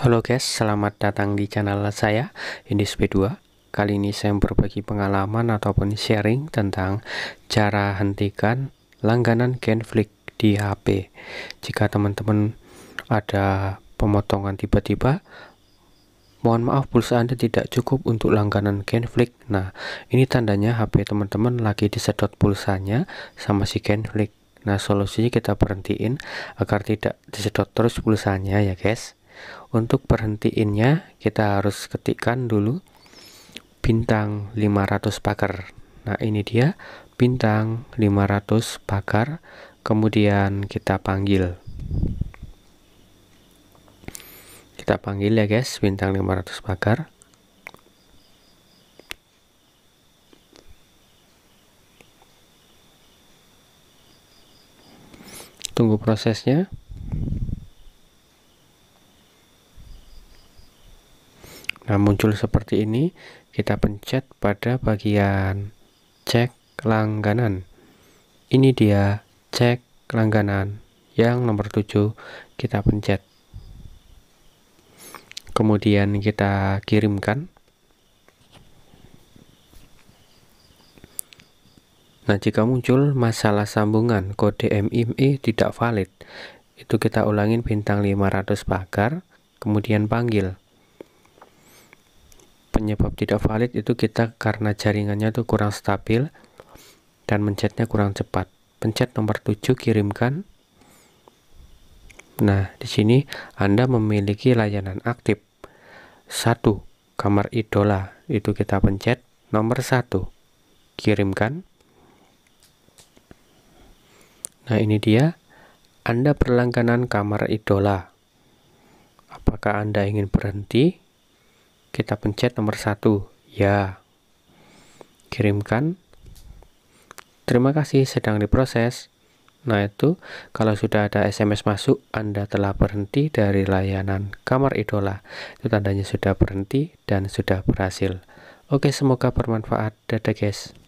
Halo guys, selamat datang di channel saya, Indisp 2 Kali ini saya berbagi pengalaman ataupun sharing tentang cara hentikan langganan Genflix di HP Jika teman-teman ada pemotongan tiba-tiba Mohon maaf pulsa Anda tidak cukup untuk langganan Genflix Nah, ini tandanya HP teman-teman lagi disedot pulsanya sama si Genflix Nah, solusinya kita berhentiin agar tidak disedot terus pulsanya ya guys untuk perhentiinnya kita harus ketikkan dulu bintang 500 pakar. Nah, ini dia bintang 500 pakar. Kemudian kita panggil. Kita panggil ya guys, bintang 500 pakar. tunggu prosesnya Nah, muncul seperti ini, kita pencet pada bagian cek langganan. Ini dia cek langganan yang nomor 7 kita pencet. Kemudian kita kirimkan. Nah, jika muncul masalah sambungan kode MIME tidak valid, itu kita ulangin bintang 500 pagar, kemudian panggil penyebab tidak valid itu kita karena jaringannya itu kurang stabil dan mencetnya kurang cepat. Pencet nomor 7 kirimkan. Nah, di sini Anda memiliki layanan aktif. 1. Kamar idola itu kita pencet nomor 1. Kirimkan. Nah, ini dia. Anda berlangganan kamar idola. Apakah Anda ingin berhenti kita pencet nomor satu, ya. Kirimkan. Terima kasih sedang diproses. Nah itu, kalau sudah ada SMS masuk, Anda telah berhenti dari layanan kamar idola. Itu tandanya sudah berhenti dan sudah berhasil. Oke, semoga bermanfaat. Dadah guys.